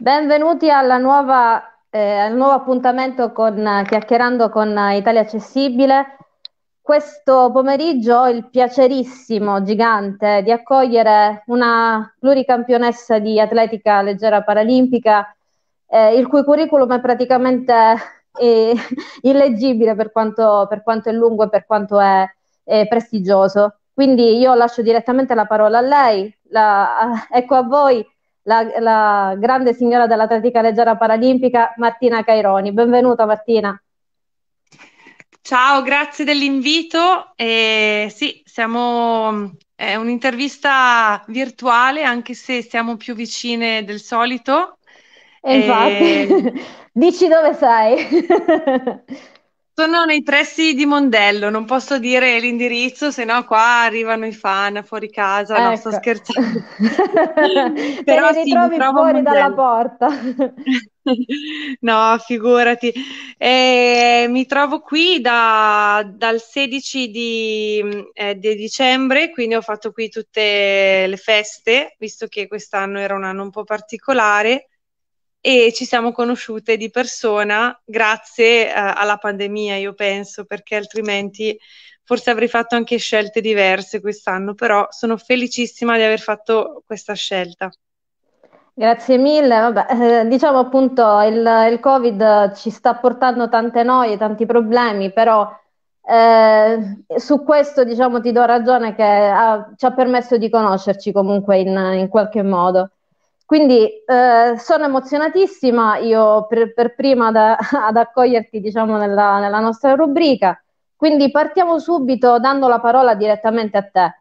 Benvenuti nuova, eh, al nuovo appuntamento con Chiacchierando con Italia Accessibile. Questo pomeriggio ho il piacerissimo, gigante, di accogliere una pluricampionessa di atletica leggera paralimpica, eh, il cui curriculum è praticamente eh, illeggibile per quanto, per quanto, è lungo e per quanto è, è prestigioso. Quindi io lascio direttamente la parola a lei, la, eh, ecco a voi la, la grande signora dell'Atletica Leggera Paralimpica Martina Caironi. Benvenuta Martina. Ciao, grazie dell'invito. Eh, sì, siamo è un'intervista virtuale, anche se siamo più vicine del solito. E infatti, e... dici dove sei. Sono nei pressi di Mondello, non posso dire l'indirizzo, se no qua arrivano i fan fuori casa, ecco. no, sto ecco. scherzando. Però Te li ritrovi sì, fuori dalla porta. no, figurati. Eh, mi trovo qui da, dal 16 di, mm, eh, di, dicembre, quindi ho fatto qui tutte le feste, visto che quest'anno era un anno un po' particolare e ci siamo conosciute di persona grazie eh, alla pandemia, io penso, perché altrimenti forse avrei fatto anche scelte diverse quest'anno, però sono felicissima di aver fatto questa scelta. Grazie mille, Vabbè, eh, diciamo appunto il, il Covid ci sta portando tante noie, tanti problemi, però eh, su questo diciamo ti do ragione che ha, ah, ci ha permesso di conoscerci comunque in, in qualche modo. Quindi eh, sono emozionatissima, io per, per prima da, ad accoglierti diciamo, nella, nella, nostra rubrica, quindi partiamo subito dando la parola direttamente a te.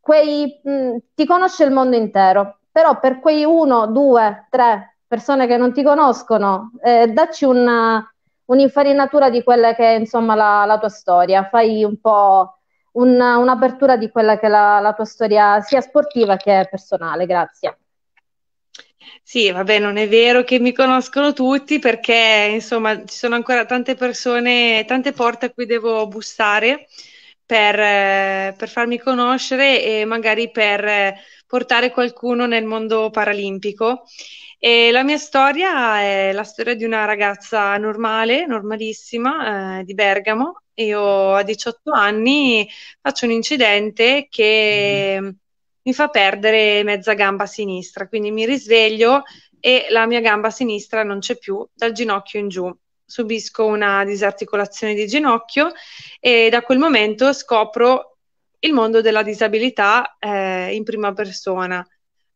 Quei, mh, mm, ti conosce il mondo intero, però per quei uno, due, tre persone che non ti conoscono, eh, dacci una, un'infarinatura di quella che è insomma, la, la, tua storia, fai un po' un, un'apertura di quella che è la, la tua storia sia sportiva che personale, grazie. Sì, vabbè, non è vero che mi conoscono tutti perché insomma ci sono ancora tante persone, tante porte a cui devo bussare per, eh, per farmi conoscere e magari per eh, portare qualcuno nel mondo paralimpico. E la mia storia è la storia di una ragazza normale, normalissima, eh, di Bergamo. Io a 18 anni faccio un incidente che... Mm mi fa perdere mezza gamba sinistra, quindi mi risveglio e la mia gamba sinistra non c'è più dal ginocchio in giù. Subisco una disarticolazione di ginocchio e da quel momento scopro il mondo della disabilità eh, in prima persona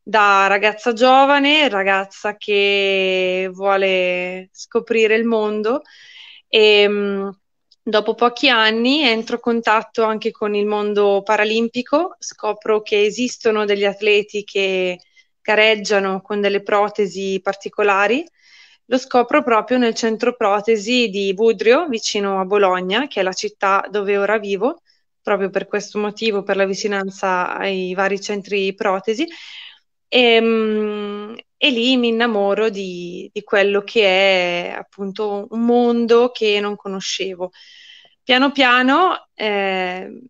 da ragazza giovane, ragazza che vuole scoprire il mondo e ehm, mh, Dopo pochi anni entro in contatto anche con il mondo paralimpico, scopro che esistono degli atleti che gareggiano con delle protesi particolari. Lo scopro proprio nel centro protesi di Budrio, vicino a Bologna, che è la città dove ora vivo, proprio per questo motivo, per la vicinanza ai vari centri protesi. E, ehm, e lì mi innamoro di, di, quello che è appunto un mondo che non conoscevo. Piano piano eh,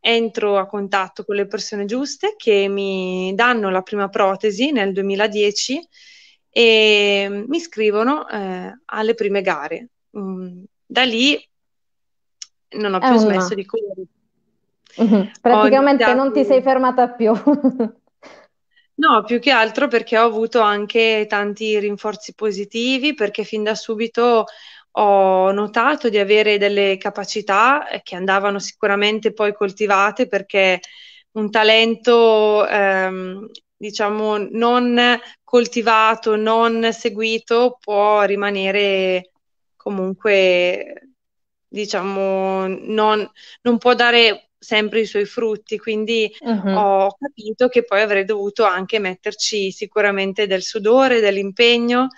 entro a contatto con le persone giuste che mi danno la prima protesi nel 2010 e mi iscrivono eh, alle prime gare. Mm, da lì non ho più smesso di correre. Mhm. Praticamente iniziato... non ti sei fermata più. No, più che altro perché ho avuto anche tanti rinforzi positivi, perché fin da subito ho notato di avere delle capacità eh, che andavano sicuramente poi coltivate perché un talento ehm, diciamo non coltivato, non seguito può rimanere comunque diciamo non, non può dare sempre i suoi frutti, quindi uh-huh. ho capito che poi avrei dovuto anche metterci sicuramente del sudore, dell'impegno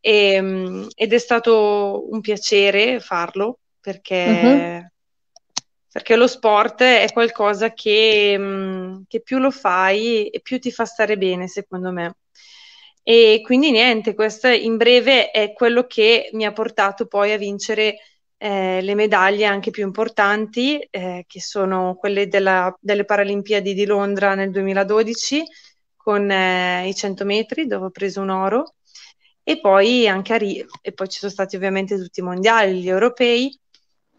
e, ehm, ed è stato un piacere farlo perché, uh-huh. perché lo sport è qualcosa che, che più lo fai e più ti fa stare bene, secondo me. E quindi niente, questo in breve è quello che mi ha portato poi a vincere eh, le medaglie anche più importanti, eh, che sono quelle della, delle Paralimpiadi di Londra nel 2012 con eh, i 100 metri, dove ho preso un oro, e poi anche a Rio, e poi ci sono stati ovviamente tutti i mondiali, gli europei,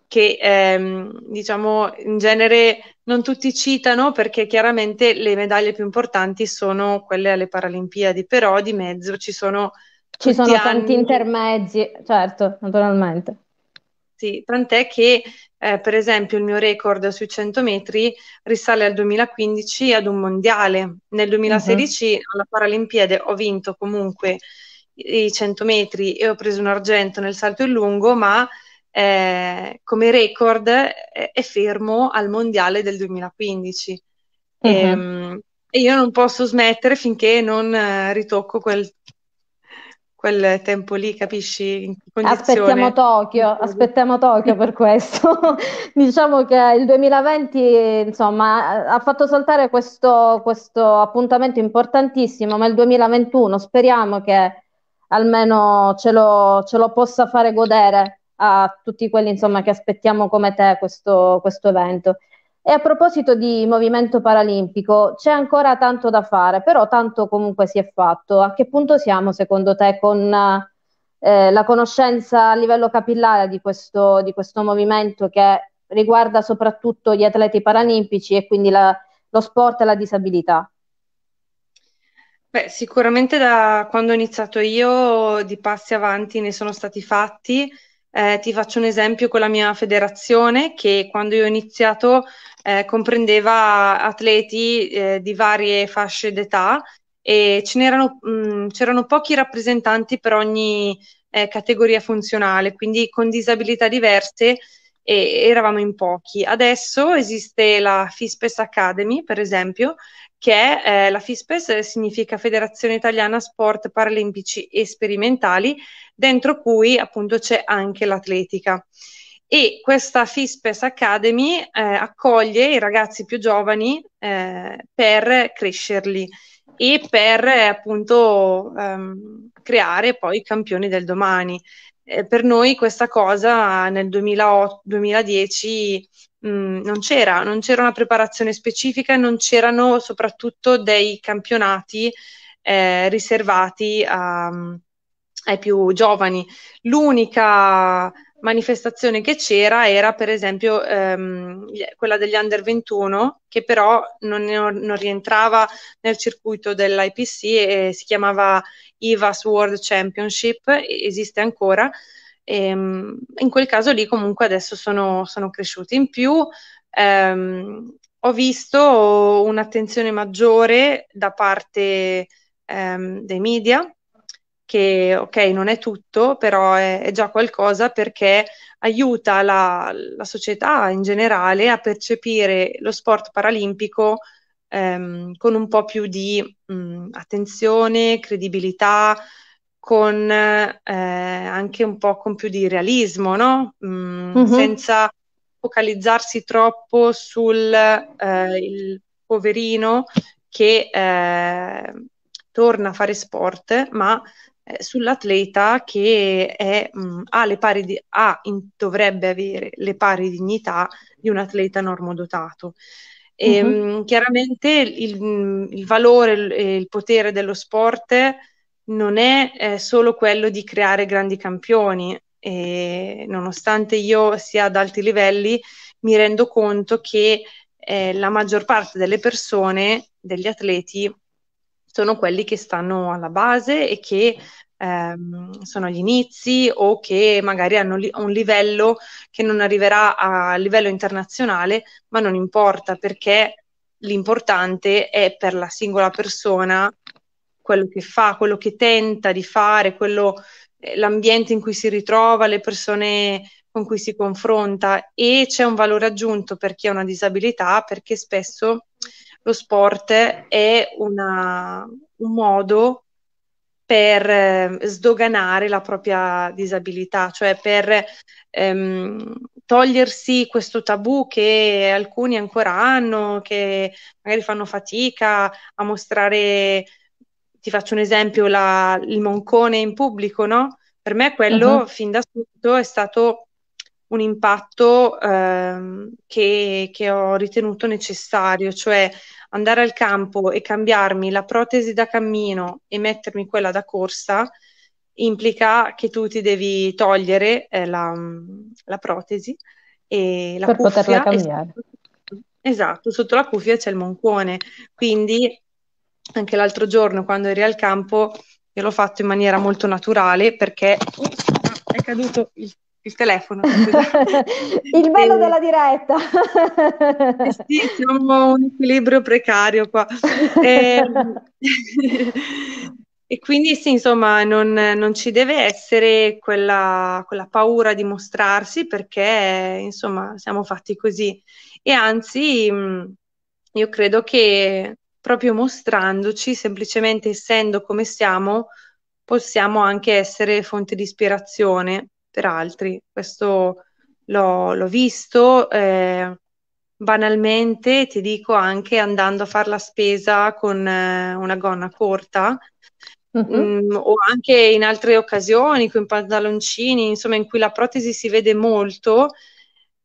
che ehm, diciamo in genere non tutti citano perché chiaramente le medaglie più importanti sono quelle alle Paralimpiadi, però di mezzo ci sono... Ci sono tanti anni... intermezzi, certo, naturalmente tutti, tant'è che eh, per esempio il mio record sui 100 metri risale al 2015 ad un mondiale. Nel 2016 uh-huh. Mhm. alla Paralimpiade ho vinto comunque i 100 metri e ho preso un argento nel salto in lungo, ma eh, come record eh, è fermo al mondiale del 2015. Uh-huh. E, e, io non posso smettere finché non eh, ritocco quel, quel tempo lì, capisci? Aspettiamo Tokyo, aspettiamo Tokyo per questo. diciamo che il 2020, insomma, ha fatto saltare questo, questo appuntamento importantissimo, ma il 2021 speriamo che almeno ce lo, ce lo possa fare godere a tutti quelli, insomma, che aspettiamo come te questo, questo evento. E a proposito di movimento paralimpico, c'è ancora tanto da fare, però tanto comunque si è fatto. A che punto siamo secondo te con eh, la conoscenza a livello capillare di questo, di questo, movimento che riguarda soprattutto gli atleti paralimpici e quindi la, lo sport e la disabilità? Beh, sicuramente da quando ho iniziato io di passi avanti ne sono stati fatti. Eh, ti faccio un esempio con la mia federazione che quando io ho iniziato eh, comprendeva atleti eh, di varie fasce d'età e mh, mm, c'erano pochi rappresentanti per ogni eh, categoria funzionale, quindi con disabilità diverse e eravamo in pochi. Adesso esiste la FISPES Academy, per esempio, che è, eh, la FISPES significa Federazione Italiana Sport Paralimpici e Sperimentali, dentro cui appunto c'è anche l'atletica e questa FISPES Academy eh, accoglie i ragazzi più giovani eh, per crescerli e per eh, appunto ehm, creare poi i campioni del domani. Eh, per noi questa cosa nel 2008, 2010 mh, non c'era, non c'era una preparazione specifica, non c'erano soprattutto dei campionati eh, riservati a, ehm, ai più giovani. L'unica manifestazione che c'era era per esempio ehm, quella degli under 21 che però non, non rientrava nel circuito dell'IPC e si chiamava IVAS World Championship, esiste ancora. E, ehm, in quel caso lì comunque adesso sono, sono cresciuti. In più ehm, ho visto un'attenzione maggiore da parte ehm, dei media che ok, non è tutto, però è, è già qualcosa perché aiuta la, la, società in generale a percepire lo sport paralimpico ehm, con un po' più di mh, mm, attenzione, credibilità, con eh, anche un po' con più di realismo, no? Mm, mm-hmm. Senza focalizzarsi troppo sul eh, poverino che eh, torna a fare sport, ma eh, sull'atleta che è, mh, mm, ha le pari di, ha, in, dovrebbe avere le pari dignità di un atleta normodotato. E, mm-hmm. mh, ehm, chiaramente il, il valore e il, il, potere dello sport non è, è eh, solo quello di creare grandi campioni, e nonostante io sia ad alti livelli, mi rendo conto che eh, la maggior parte delle persone, degli atleti, sono quelli che stanno alla base e che ehm, sono agli inizi o che magari hanno li- un livello che non arriverà a livello internazionale, ma non importa perché l'importante è per la singola persona quello che fa, quello che tenta di fare, quello, eh, l'ambiente in cui si ritrova, le persone con cui si confronta e c'è un valore aggiunto per chi ha una disabilità perché spesso lo sport è una, un modo per eh, sdoganare la propria disabilità, cioè per ehm, togliersi questo tabù che alcuni ancora hanno, che magari fanno fatica a mostrare, ti faccio un esempio, la, il moncone in pubblico, no? Per me quello uh-huh. fin da subito è stato un impatto ehm, che, che ho ritenuto necessario, cioè andare al campo e cambiarmi la protesi da cammino e mettermi quella da corsa implica che tu ti devi togliere eh, la, mm, la, protesi e la per cuffia poterla cambiare. Sotto, esatto, sotto la cuffia c'è il moncone, quindi anche l'altro giorno quando eri al campo io l'ho fatto in maniera molto naturale perché oh, è caduto il il telefono. il bello e... della diretta. sì, siamo un equilibrio precario qua. E, ehm, e quindi sì, insomma, non, non ci deve essere quella, quella, paura di mostrarsi perché, insomma, siamo fatti così. E anzi, mm, io credo che proprio mostrandoci, semplicemente essendo come siamo, possiamo anche essere fonte di ispirazione per altri. Questo l'ho, l'ho visto. Eh, banalmente ti dico anche andando a fare la spesa con eh, una gonna corta mm-hmm. mh, mm, o anche in altre occasioni con pantaloncini insomma in cui la protesi si vede molto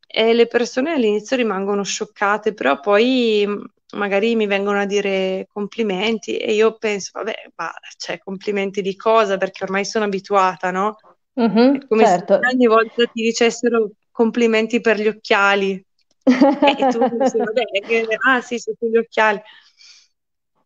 e le persone all'inizio rimangono scioccate però poi mm, magari mi vengono a dire complimenti e io penso vabbè ma cioè complimenti di cosa perché ormai sono abituata no? Mm-hmm, come certo. se ogni volta ti dicessero complimenti per gli occhiali. e tu dici, vabbè, ah sì, sono gli occhiali.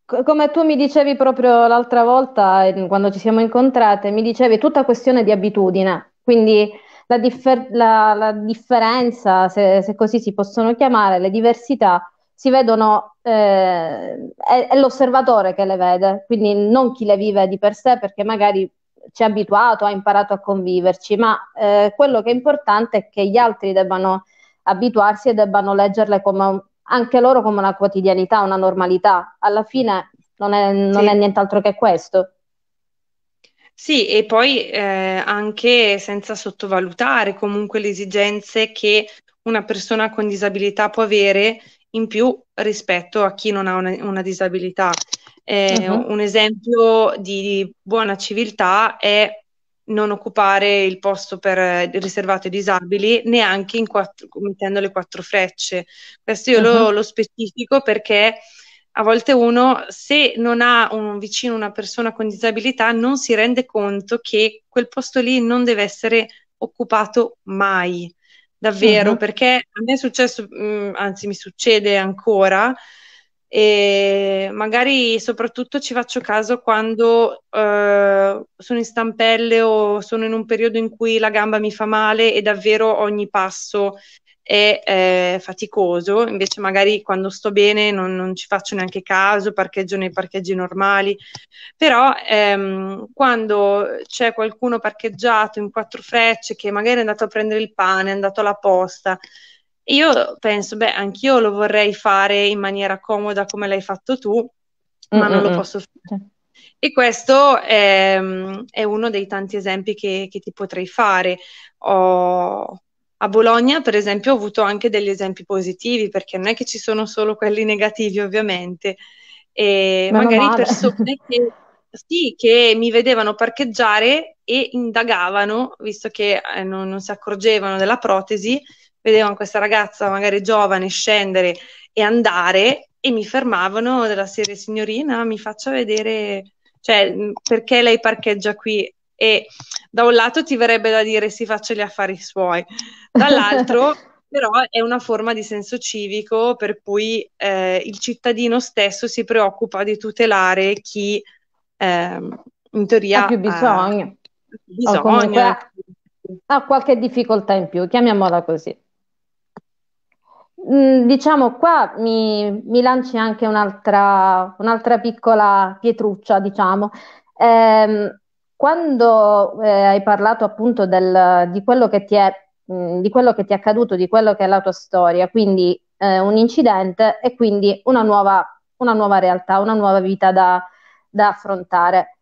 Come tu mi dicevi proprio l'altra volta, ehm, quando ci siamo incontrate, mi dicevi tutta questione di abitudine, quindi la, differ- la, la differenza, se, se, così si possono chiamare, le diversità, si vedono, eh, è, è l'osservatore che le vede, quindi non chi le vive di per sé, perché magari ci ha abituato, ha imparato a conviverci, ma eh, quello che è importante è che gli altri debbano abituarsi e debbano leggerle come, anche loro come una quotidianità, una normalità. Alla fine non è, non sì. è nient'altro che questo. Sì, e poi eh, anche senza sottovalutare comunque le esigenze che una persona con disabilità può avere in più rispetto a chi non ha una, una disabilità. Eh, uh-huh. Un esempio di, di buona civiltà è non occupare il posto per eh, riservato ai disabili neanche in quattro, mettendo le quattro frecce. Questo io uh-huh. lo, lo, specifico perché a volte uno, se non ha un vicino una persona con disabilità, non si rende conto che quel posto lì non deve essere occupato mai, davvero, uh-huh. perché a me è successo, mh, mm, anzi mi succede ancora, e magari soprattutto ci faccio caso quando eh, sono in stampelle o sono in un periodo in cui la gamba mi fa male e davvero ogni passo è eh, faticoso, invece magari quando sto bene non, non, ci faccio neanche caso, parcheggio nei parcheggi normali, però ehm, quando c'è qualcuno parcheggiato in quattro frecce che magari è andato a prendere il pane, è andato alla posta, io penso, beh, anch'io lo vorrei fare in maniera comoda come l'hai fatto tu, ma mm-hmm. non lo mm, mm. posso fare. E questo è, mm, è, uno dei tanti esempi che, che ti potrei fare. Ho, a Bologna, per esempio, ho avuto anche degli esempi positivi, perché non è che ci sono solo quelli negativi, ovviamente. E Meno magari persone che, sì, che mi vedevano parcheggiare e indagavano, visto che eh, non, non si accorgevano della protesi, vedevano questa ragazza magari giovane scendere e andare e mi fermavano della serie signorina mi faccia vedere cioè perché lei parcheggia qui e da un lato ti verrebbe da dire si faccia gli affari suoi dall'altro però è una forma di senso civico per cui eh, il cittadino stesso si preoccupa di tutelare chi eh, in teoria ha più bisogno, ha, bisogno. ha qualche difficoltà in più chiamiamola così Mm, diciamo qua mi, mi lanci anche un'altra, un'altra, piccola pietruccia, diciamo. Eh, quando eh, hai parlato appunto del, di, quello è, mh, mm, di, quello che ti è, accaduto, di quello che è la tua storia, quindi eh, un incidente e quindi una nuova, una nuova realtà, una nuova vita da, da affrontare.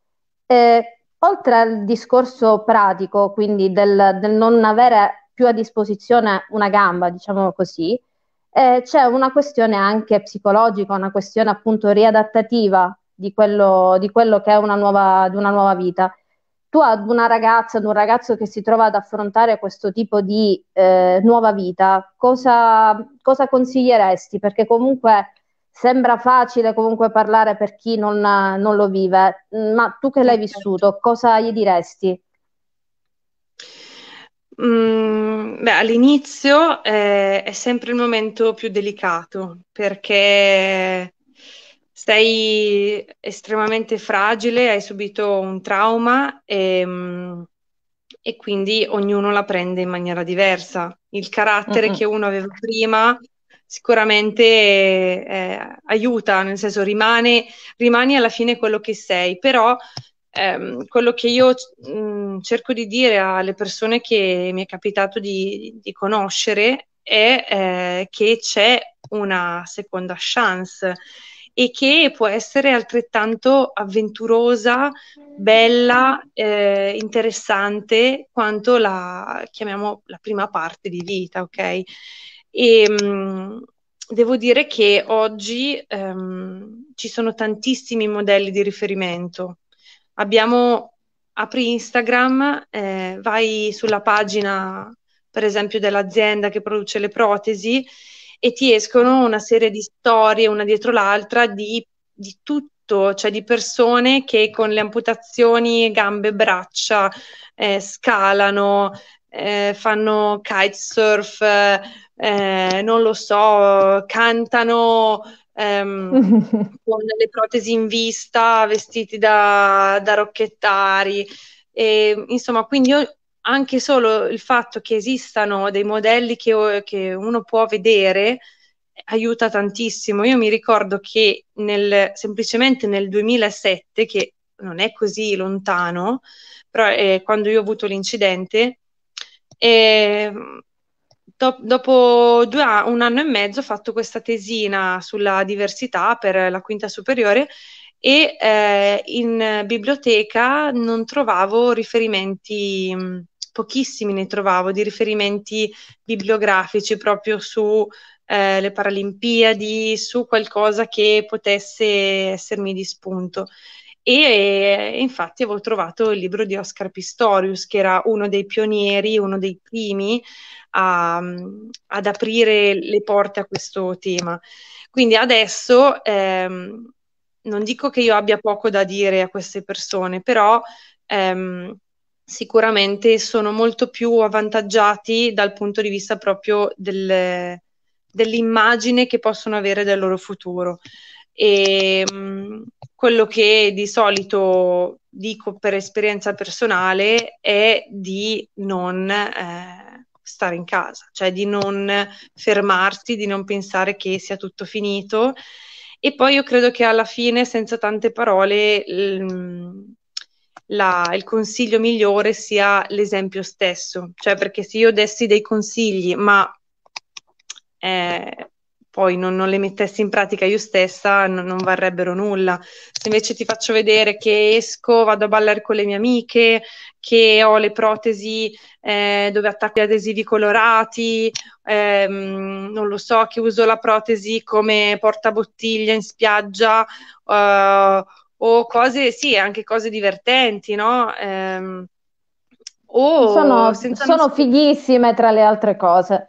oltre al discorso pratico, quindi del, del non avere più a disposizione una gamba, diciamo così, eh, c'è una questione anche psicologica, una questione appunto riadattativa di quello, di quello che è una nuova, una nuova, vita. Tu ad una ragazza, ad un ragazzo che si trova ad affrontare questo tipo di eh, nuova vita, cosa, cosa, consiglieresti? Perché comunque sembra facile comunque parlare per chi non, non lo vive, ma tu che l'hai vissuto, cosa gli diresti? Mm, beh, all'inizio è, eh, è sempre il momento più delicato perché sei estremamente fragile, hai subito un trauma e, ehm, e, quindi ognuno la prende in maniera diversa. Il carattere uh-huh. che uno aveva prima sicuramente eh, aiuta, nel senso rimane, rimani alla fine quello che sei, però ehm, quello che io mh, mm, cerco di dire alle persone che mi è capitato di, di conoscere è eh, che c'è una seconda chance e che può essere altrettanto avventurosa, bella, eh, interessante quanto la chiamiamo la prima parte di vita, ok? E mh, mm, devo dire che oggi ehm, ci sono tantissimi modelli di riferimento abbiamo, apri Instagram, eh, vai sulla pagina, per esempio, dell'azienda che produce le protesi e ti escono una serie di storie, una dietro l'altra, di, di tutto, cioè di persone che con le amputazioni, gambe, braccia, eh, scalano, eh, fanno kitesurf, eh, non lo so, cantano ehm, con le protesi in vista, vestiti da, da rocchettari. E, insomma, quindi io, anche solo il fatto che esistano dei modelli che, che, uno può vedere aiuta tantissimo. Io mi ricordo che nel, semplicemente nel 2007, che non è così lontano, però eh, quando io ho avuto l'incidente, eh, dopo due un anno e mezzo ho fatto questa tesina sulla diversità per la quinta superiore e eh, in biblioteca non trovavo riferimenti, mm, pochissimi ne trovavo, di riferimenti bibliografici proprio sulle eh, Paralimpiadi, su qualcosa che potesse essermi di spunto e, e eh, infatti avevo trovato il libro di Oscar Pistorius, che era uno dei pionieri, uno dei primi a, mm, ad aprire le porte a questo tema. Quindi adesso ehm, non dico che io abbia poco da dire a queste persone, però ehm, sicuramente sono molto più avvantaggiati dal punto di vista proprio del, dell'immagine che possono avere del loro futuro. E, mm, quello che di solito dico per esperienza personale è di non eh, stare in casa, cioè di non fermarsi, di non pensare che sia tutto finito. E poi io credo che alla fine, senza tante parole, l- la, il consiglio migliore sia l'esempio stesso, cioè perché se io dessi dei consigli, ma eh, poi non, non, le mettessi in pratica io stessa non, non, varrebbero nulla. Se invece ti faccio vedere che esco, vado a ballare con le mie amiche, che ho le protesi eh, dove attacco gli adesivi colorati, ehm, non lo so, che uso la protesi come portabottiglia in spiaggia, eh, o cose, sì, anche cose divertenti, no? Ehm, Oh, sono, sono fighissime tra le altre cose.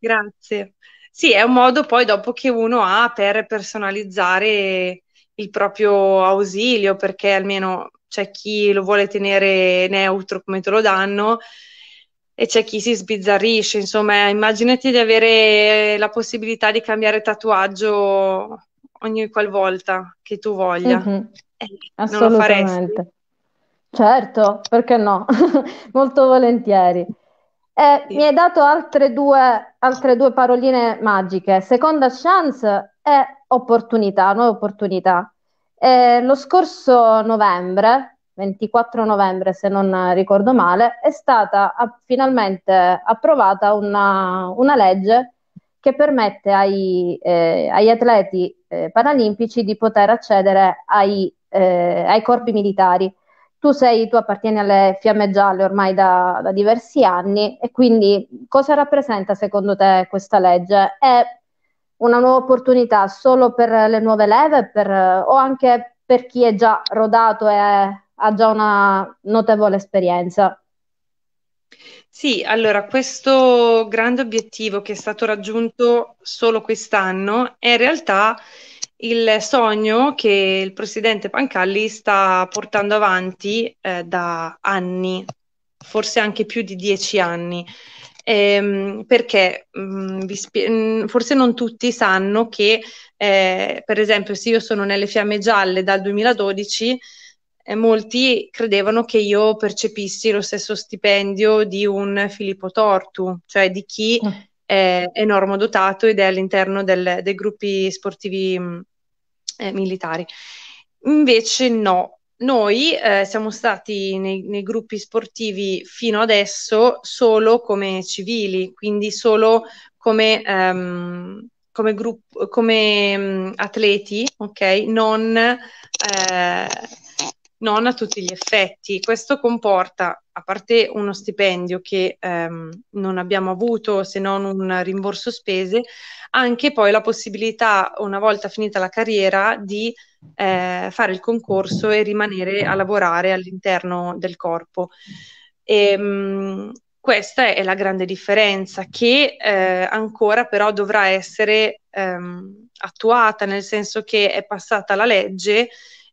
Grazie. Sì, è un modo poi dopo che uno ha per personalizzare il proprio ausilio, perché almeno c'è chi lo vuole tenere neutro come te lo danno e c'è chi si sbizzarrisce. Insomma, immaginati di avere la possibilità di cambiare tatuaggio ogni qualvolta che tu voglia. Mm-hmm. Eh, Assolutamente. Certo, perché no? Molto volentieri. Eh, sì. Mi hai dato altre due, altre due, paroline magiche, seconda chance e opportunità, nuove opportunità. Eh, lo scorso novembre, 24 novembre se non ricordo male, è stata a, finalmente approvata una, una, legge che permette ai, eh, agli atleti eh, paralimpici di poter accedere ai, eh, ai corpi militari tu, sei, tu appartieni alle fiamme gialle ormai da, da, diversi anni e quindi cosa rappresenta secondo te questa legge? È una nuova opportunità solo per le nuove leve per, o anche per chi è già rodato e ha già una notevole esperienza? Sì, allora questo grande obiettivo che è stato raggiunto solo quest'anno è in realtà il sogno che il presidente Pancalli sta portando avanti eh, da anni, forse anche più di dieci anni. Ehm, perché mh, mm, spie- mm, forse non tutti sanno che, eh, per esempio, se io sono nelle fiamme gialle dal 2012, eh, molti credevano che io percepissi lo stesso stipendio di un Filippo Tortu, cioè di chi mm. è, è dotato ed è all'interno del, dei gruppi sportivi eh, militari. Invece no, noi eh, siamo stati nei, nei, gruppi sportivi fino adesso solo come civili, quindi solo come, um, come, gruppo, come um, atleti, ok? Non, eh, non a tutti gli effetti. Questo comporta, a parte uno stipendio che ehm, non abbiamo avuto se non un rimborso spese, anche poi la possibilità, una volta finita la carriera, di eh, fare il concorso e rimanere a lavorare all'interno del corpo. E, ehm, mh, questa è la grande differenza che eh, ancora però dovrà essere ehm, attuata, nel senso che è passata la legge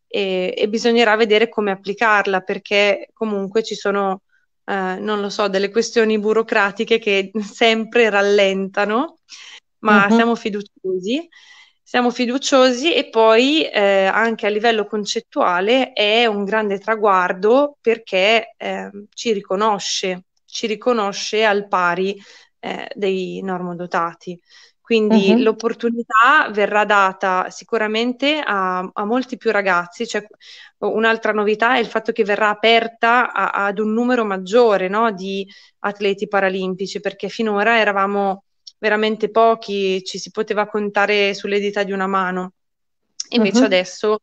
e, e bisognerà vedere come applicarla perché comunque ci sono, eh, non lo so, delle questioni burocratiche che sempre rallentano, ma uh-huh. siamo fiduciosi. Siamo fiduciosi e poi eh, anche a livello concettuale è un grande traguardo perché eh, ci riconosce, ci riconosce al pari eh, dei normodotati. Quindi uh-huh. l'opportunità verrà data sicuramente a, a, molti più ragazzi, cioè un'altra novità è il fatto che verrà aperta a, ad un numero maggiore no, di atleti paralimpici, perché finora eravamo veramente pochi, ci si poteva contare sulle dita di una mano. Invece uh-huh. adesso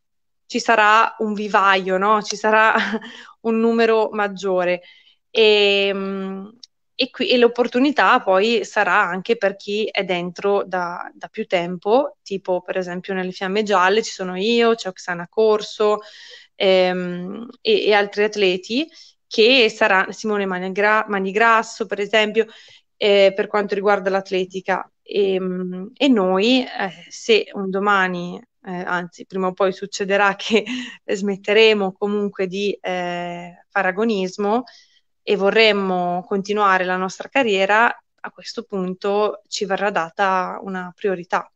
ci sarà un vivaio, no? ci sarà un numero maggiore. E, ehm, e, qui, e l'opportunità poi sarà anche per chi è dentro da, da, più tempo, tipo per esempio nelle fiamme gialle ci sono io, c'è Oksana Corso ehm, e, e, altri atleti che sarà Simone Manigra, Manigrasso per esempio eh, per quanto riguarda l'atletica e, ehm, e noi eh, se un domani eh, anzi prima o poi succederà che smetteremo comunque di eh, fare agonismo e vorremmo continuare la nostra carriera, a questo punto ci verrà data una priorità.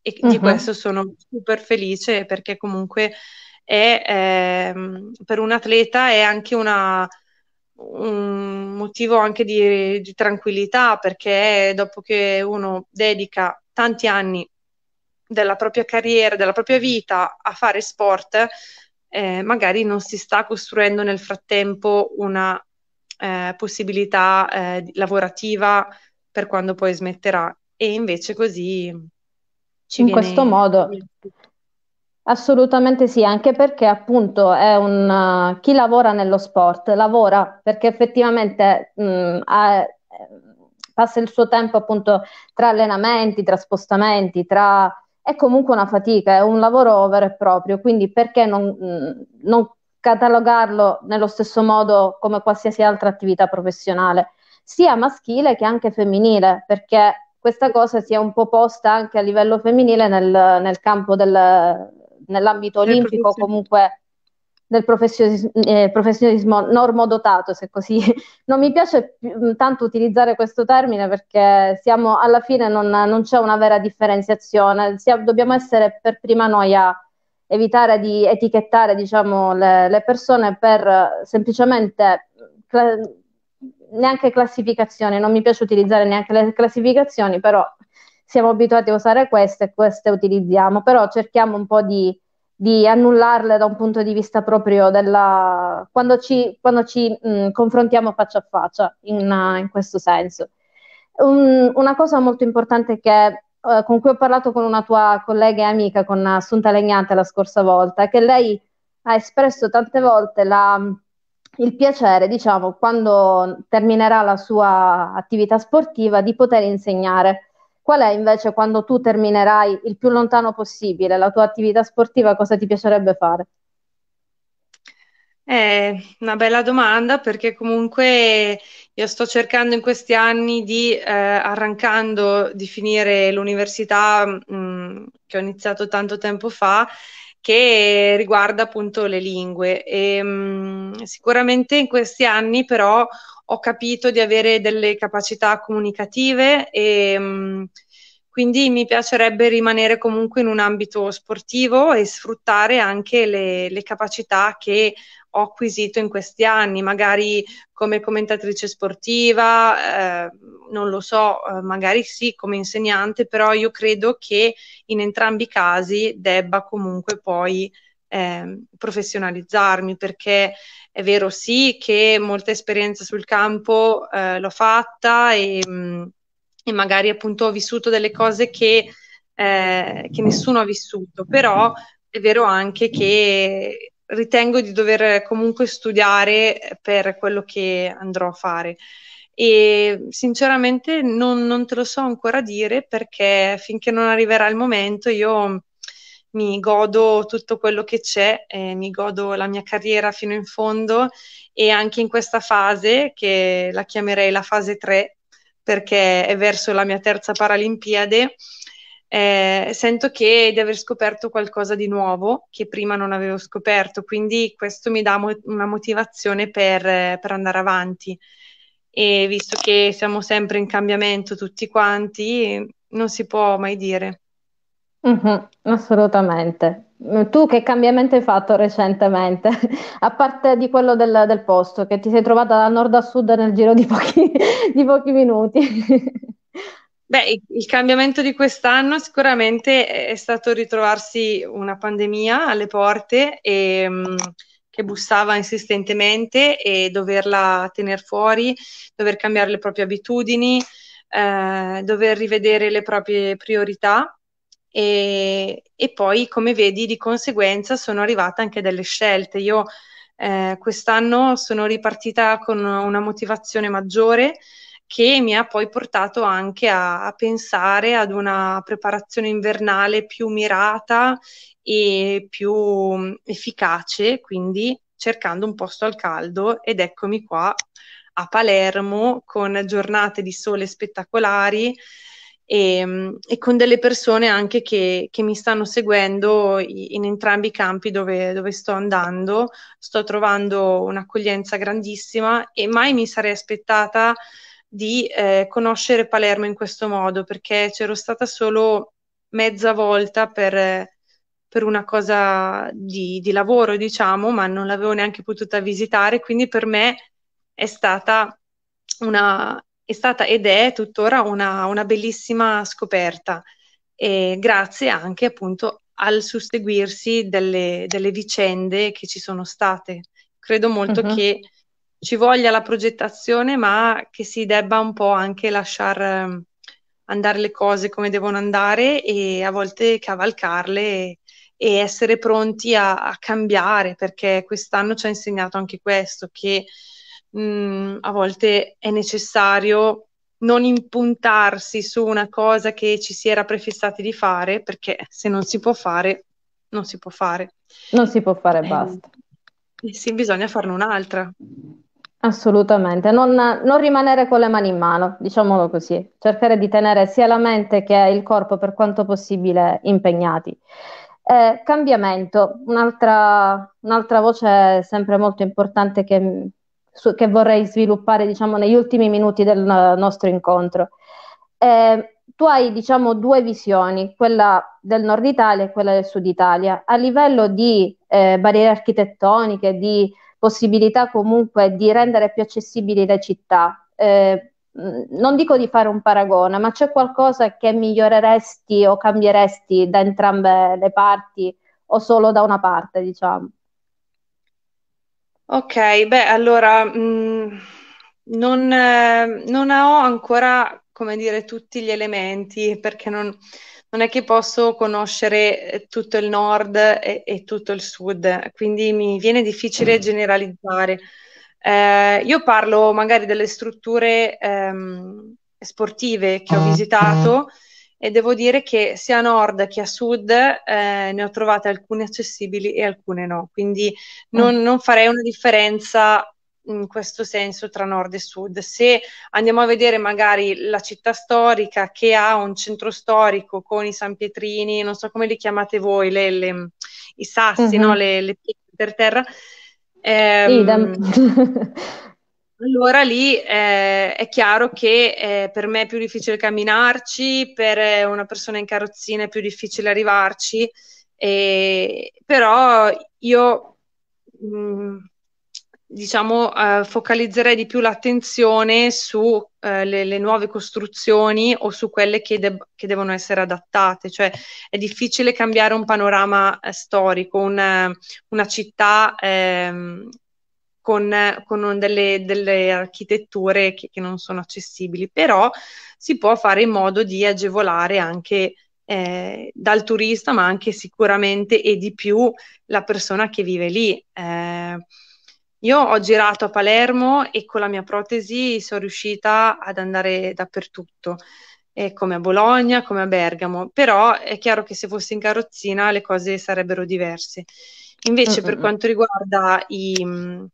E uh-huh. di mhm. questo sono super felice perché comunque è, ehm, per un atleta è anche una, un motivo anche di, di tranquillità perché dopo che uno dedica tanti anni della propria carriera, della propria vita a fare sport, eh, magari non si sta costruendo nel frattempo una eh, possibilità eh, lavorativa per quando poi smetterà e invece così ci in viene... questo modo Assolutamente sì, anche perché appunto è un uh, chi lavora nello sport lavora perché effettivamente mh, ha, eh, passa il suo tempo appunto tra allenamenti, tra spostamenti, tra è comunque una fatica, è un lavoro vero e proprio, quindi perché non, mh, non catalogarlo nello stesso modo come qualsiasi altra attività professionale, sia maschile che anche femminile, perché questa cosa si è un po' posta anche a livello femminile nel, nel campo del, nell'ambito olimpico, comunque del professionismo, eh, professionismo normodotato, se così. Non mi piace più, mm, tanto utilizzare questo termine perché siamo alla fine non, non c'è una vera differenziazione, sia, dobbiamo essere per prima noi a evitare di etichettare diciamo, le, le, persone per eh, semplicemente cla- neanche classificazioni, non mi piace utilizzare neanche le classificazioni, però siamo abituati a usare queste e queste utilizziamo, però cerchiamo un po' di, di annullarle da un punto di vista proprio della, quando ci, quando ci mh, mm, confrontiamo faccia a faccia in, in questo senso. Un, una cosa molto importante che eh, con cui ho parlato con una tua collega e amica, con Assunta Legnante la scorsa volta, che lei ha espresso tante volte la, il piacere, diciamo, quando terminerà la sua attività sportiva, di poter insegnare. Qual è invece quando tu terminerai il più lontano possibile la tua attività sportiva, cosa ti piacerebbe fare? È una bella domanda perché comunque io sto cercando in questi anni di, eh, arrancando di finire l'università mh, mm, che ho iniziato tanto tempo fa, che riguarda appunto le lingue. E, mh, mm, sicuramente in questi anni però ho capito di avere delle capacità comunicative e... Mh, mm, quindi mi piacerebbe rimanere comunque in un ambito sportivo e sfruttare anche le, le capacità che ho acquisito in questi anni, magari come commentatrice sportiva, eh, non lo so, eh, magari sì come insegnante, però io credo che in entrambi i casi debba comunque poi eh, professionalizzarmi perché è vero sì che molta esperienza sul campo eh, l'ho fatta e, mm, e, magari appunto ho vissuto delle cose che, eh, che nessuno ha vissuto, però è vero anche che ritengo di dover comunque studiare per quello che andrò a fare. E sinceramente non, non te lo so ancora dire perché finché non arriverà il momento io mi godo tutto quello che c'è, eh, mi godo la mia carriera fino in fondo e anche in questa fase, che la chiamerei la fase 3, perché è verso la mia terza Paralimpiade, eh, sento che di aver scoperto qualcosa di nuovo che prima non avevo scoperto, quindi questo mi dà mo- una motivazione per, per, andare avanti. E visto che siamo sempre in cambiamento tutti quanti, non si può mai dire. Mm-hmm, assolutamente. Mm, tu che cambiamento hai fatto recentemente? A parte di quello del, del, posto, che ti sei trovata da nord a sud nel giro di pochi, di pochi minuti. Beh, il cambiamento di quest'anno sicuramente è stato ritrovarsi una pandemia alle porte e, ehm, che bussava insistentemente e doverla tenere fuori, dover cambiare le proprie abitudini, eh, dover rivedere le proprie priorità e, e, poi, come vedi, di conseguenza sono arrivate anche delle scelte. Io eh, quest'anno sono ripartita con una motivazione maggiore che mi ha poi portato anche a, a pensare ad una preparazione invernale più mirata e più mm, efficace, quindi cercando un posto al caldo ed eccomi qua a Palermo con giornate di sole spettacolari e, mm, e con delle persone anche che, che, mi stanno seguendo in entrambi i campi dove, dove sto andando. Sto trovando un'accoglienza grandissima e mai mi sarei aspettata di eh, conoscere Palermo in questo modo, perché c'ero stata solo mezza volta per, per una cosa di, di lavoro, diciamo, ma non l'avevo neanche potuta visitare, quindi per me è stata una, è stata ed è tuttora una, una bellissima scoperta, e grazie anche appunto al susseguirsi delle, delle, vicende che ci sono state. Credo molto uh-huh. che ci voglia la progettazione, ma che si debba un po' anche lasciare ehm, andare le cose come devono andare e a volte cavalcarle e, e essere pronti a, a, cambiare, perché quest'anno ci ha insegnato anche questo, che mh, mm, a volte è necessario non impuntarsi su una cosa che ci si era prefissati di fare, perché se non si può fare, non si può fare. Non si può fare, eh, basta. Eh, sì, bisogna farne un'altra. Assolutamente, non, non rimanere con le mani in mano, diciamolo così, cercare di tenere sia la mente che il corpo per quanto possibile impegnati. Eh, cambiamento, un'altra, un'altra, voce sempre molto importante che, su, che vorrei sviluppare diciamo, negli ultimi minuti del nostro incontro. Eh, tu hai diciamo, due visioni, quella del nord Italia e quella del sud Italia. A livello di eh, barriere architettoniche, di possibilità comunque di rendere più accessibili le città. Eh, non dico di fare un paragone, ma c'è qualcosa che miglioreresti o cambieresti da entrambe le parti o solo da una parte, diciamo? Ok, beh, allora mh, non, eh, non ho ancora, come dire, tutti gli elementi perché non, non è che posso conoscere eh, tutto il nord e, e tutto il sud, quindi mi viene difficile mm. generalizzare. Eh, io parlo magari delle strutture ehm, sportive che ho mm, visitato mm. e devo dire che sia a nord che a sud eh, ne ho trovate alcune accessibili e alcune no, quindi non, non farei una differenza in questo senso tra nord e sud. Se andiamo a vedere magari la città storica che ha un centro storico con i San Pietrini, non so come li chiamate voi, le, le, i sassi, uh-huh. no? Mm-hmm. le, le pietre per terra. Ehm, Allora lì eh, è chiaro che eh, per me è più difficile camminarci, per una persona in carrozzina è più difficile arrivarci, e, però io mh, mm, diciamo, eh, focalizzerei di più l'attenzione sulle eh, nuove costruzioni o su quelle che, de- che, devono essere adattate. Cioè è difficile cambiare un panorama eh, storico, un, eh, una città ehm, con, con delle, delle, architetture che, che, non sono accessibili, però si può fare in modo di agevolare anche eh, dal turista, ma anche sicuramente e di più la persona che vive lì. Eh, io ho girato a Palermo e con la mia protesi sono riuscita ad andare dappertutto, eh, come a Bologna, come a Bergamo, però è chiaro che se fossi in carrozzina le cose sarebbero diverse. Invece, uh-huh. per quanto riguarda i, mm,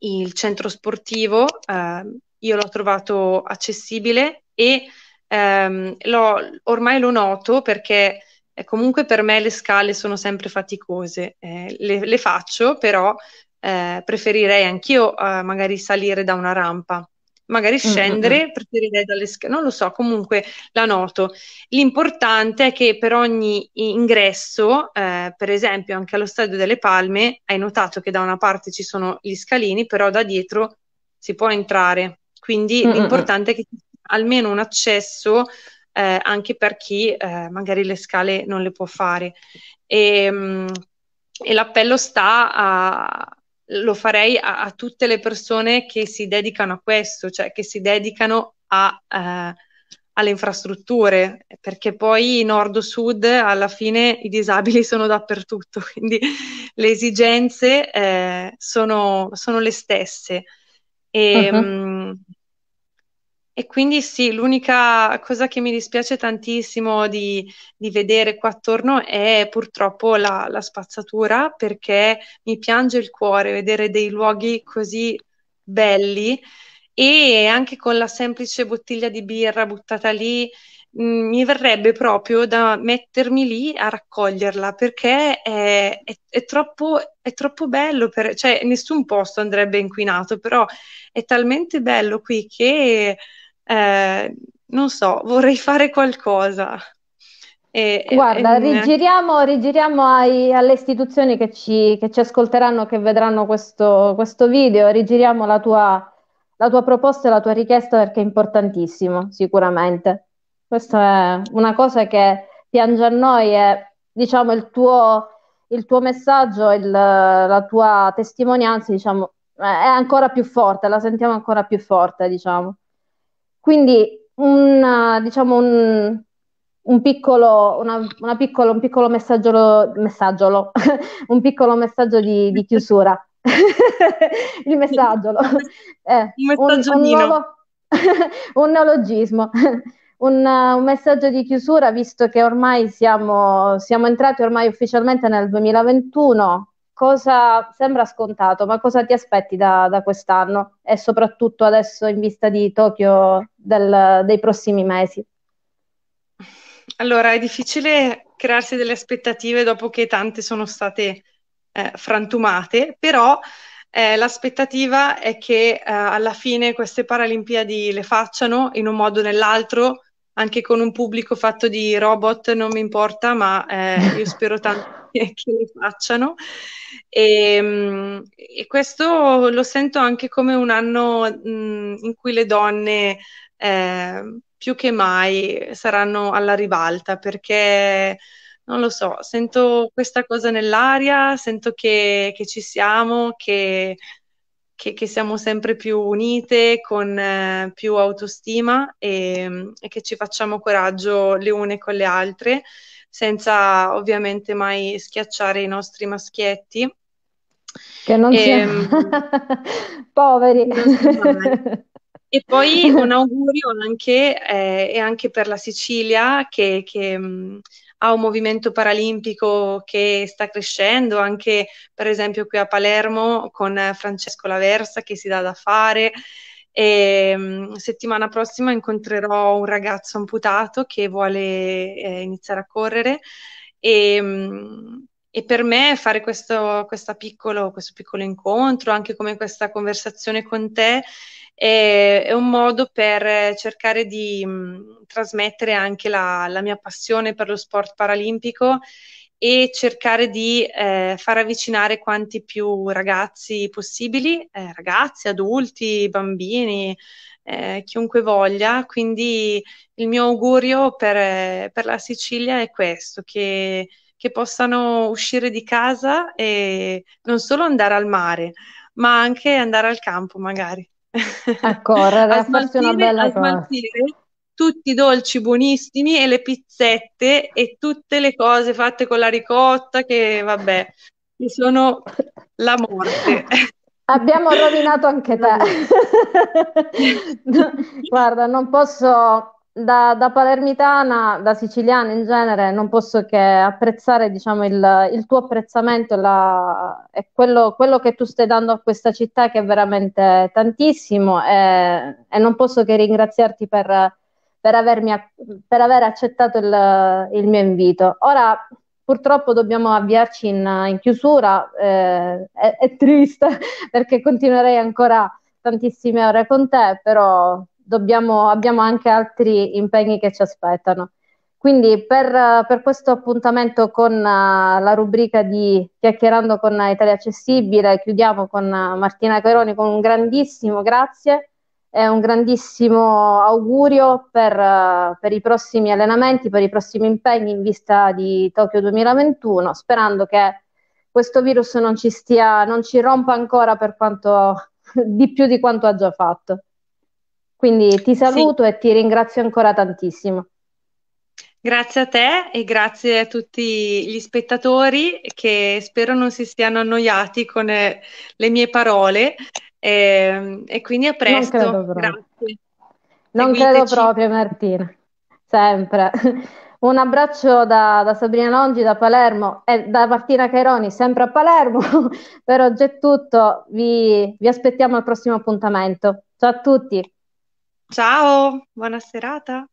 il centro sportivo, eh, io l'ho trovato accessibile e ehm, ormai lo noto perché eh, comunque per me le scale sono sempre faticose, eh, le, le, faccio però eh, preferirei anch'io eh, magari salire da una rampa, magari mm, mm, mm. scendere, mm-hmm. preferirei dalle scale, non lo so, comunque la noto. L'importante è che per ogni ingresso, eh, per esempio anche allo Stadio delle Palme, hai notato che da una parte ci sono gli scalini, però da dietro si può entrare, quindi mm-hmm. l'importante è che ci sia almeno un accesso eh, anche per chi eh, magari le scale non le può fare. E, ehm, e l'appello sta a, lo farei a, a, tutte le persone che si dedicano a questo, cioè che si dedicano a, eh, alle infrastrutture, perché poi nord-sud alla fine i disabili sono dappertutto, quindi le esigenze eh, sono, sono, le stesse. E, uh-huh. Mhm. mh, mm, e quindi sì, l'unica cosa che mi dispiace tantissimo di, di vedere qua attorno è purtroppo la, la, spazzatura, perché mi piange il cuore vedere dei luoghi così belli e anche con la semplice bottiglia di birra buttata lì, mh, mm, mi verrebbe proprio da mettermi lì a raccoglierla, perché è, è, è, troppo, è troppo bello, per, cioè nessun posto andrebbe inquinato, però è talmente bello qui che eh, non so, vorrei fare qualcosa. E, Guarda, e... rigiriamo, rigiriamo ai, alle istituzioni che ci, che ci, ascolteranno, che vedranno questo, questo video, rigiriamo la tua, la tua proposta e la tua richiesta perché è importantissimo, sicuramente. Questa è una cosa che piange a noi e diciamo il tuo, il tuo messaggio, il, la tua testimonianza, diciamo, è ancora più forte, la sentiamo ancora più forte, diciamo. Quindi un, diciamo un, un piccolo, una, una piccolo, un piccolo messaggio, messaggiolo un piccolo messaggio di, di chiusura. il messaggio, eh, un, un, nuovo, un neologismo, un, un, messaggio di chiusura visto che ormai siamo, siamo entrati ormai ufficialmente nel 2021, cosa sembra scontato, ma cosa ti aspetti da, da quest'anno e soprattutto adesso in vista di Tokyo del, dei prossimi mesi? Allora, è difficile crearsi delle aspettative dopo che tante sono state eh, frantumate, però eh, l'aspettativa è che eh, alla fine queste Paralimpiadi le facciano in un modo o nell'altro, anche con un pubblico fatto di robot, non mi importa, ma eh, io spero tanto che, che li facciano. E, ehm, e, questo lo sento anche come un anno mh, in cui le donne eh, più che mai saranno alla ribalta perché non lo so, sento questa cosa nell'aria, sento che, che ci siamo, che, che, che, siamo sempre più unite, con eh, più autostima e, ehm, e, che ci facciamo coraggio le une con le altre senza ovviamente mai schiacciare i nostri maschietti. Che non e, siamo... Ehm, poveri. e poi un augurio anche, eh, anche per la Sicilia che, che mh, mm, ha un movimento paralimpico che sta crescendo, anche per esempio qui a Palermo con Francesco Laversa che si dà da fare. E, mm, settimana prossima incontrerò un ragazzo amputato che vuole eh, iniziare a correre e, mm, e per me fare questo, piccolo, questo piccolo incontro, anche come questa conversazione con te, è, è un modo per cercare di mh, mm, trasmettere anche la, la mia passione per lo sport paralimpico e cercare di eh, far avvicinare quanti più ragazzi possibili, eh, ragazzi, adulti, bambini, eh, chiunque voglia. Quindi il mio augurio per, per la Sicilia è questo, che, che possano uscire di casa e non solo andare al mare, ma anche andare al campo magari. Ecco, ragazzi, a una bella a cosa. smaltire tutti i dolci buonissimi e le pizzette e tutte le cose fatte con la ricotta che vabbè, che sono la morte. Abbiamo rovinato anche te. Guarda, non posso, da, da, palermitana, da siciliana in genere, non posso che apprezzare diciamo, il, il tuo apprezzamento la, e quello, quello, che tu stai dando a questa città che è veramente tantissimo e, eh, e non posso che ringraziarti per, per, avermi, per aver accettato il, il, mio invito. Ora purtroppo dobbiamo avviarci in, in chiusura, eh, è, è triste perché continuerei ancora tantissime ore con te, però Dobbiamo, abbiamo anche altri impegni che ci aspettano. Quindi per, per questo appuntamento con uh, la rubrica di Chiacchierando con Italia Accessibile chiudiamo con eh, Martina Caroni con un grandissimo grazie è un grandissimo augurio per, eh, per, i prossimi allenamenti, per i prossimi impegni in vista di Tokyo 2021, sperando che questo virus non ci, stia, non ci rompa ancora quanto, di più di quanto ha già fatto. Quindi ti saluto sì. e ti ringrazio ancora tantissimo. Grazie a te e grazie a tutti gli spettatori che spero non si stiano annoiati con eh, le mie parole e, ehm, e quindi a presto, non grazie. Non credo proprio Martina, sempre. Un abbraccio da, da, Sabrina Longi da Palermo e da Martina Caironi, sempre a Palermo. per oggi è tutto, vi, vi aspettiamo al prossimo appuntamento. Ciao a tutti. Ciao, buona serata.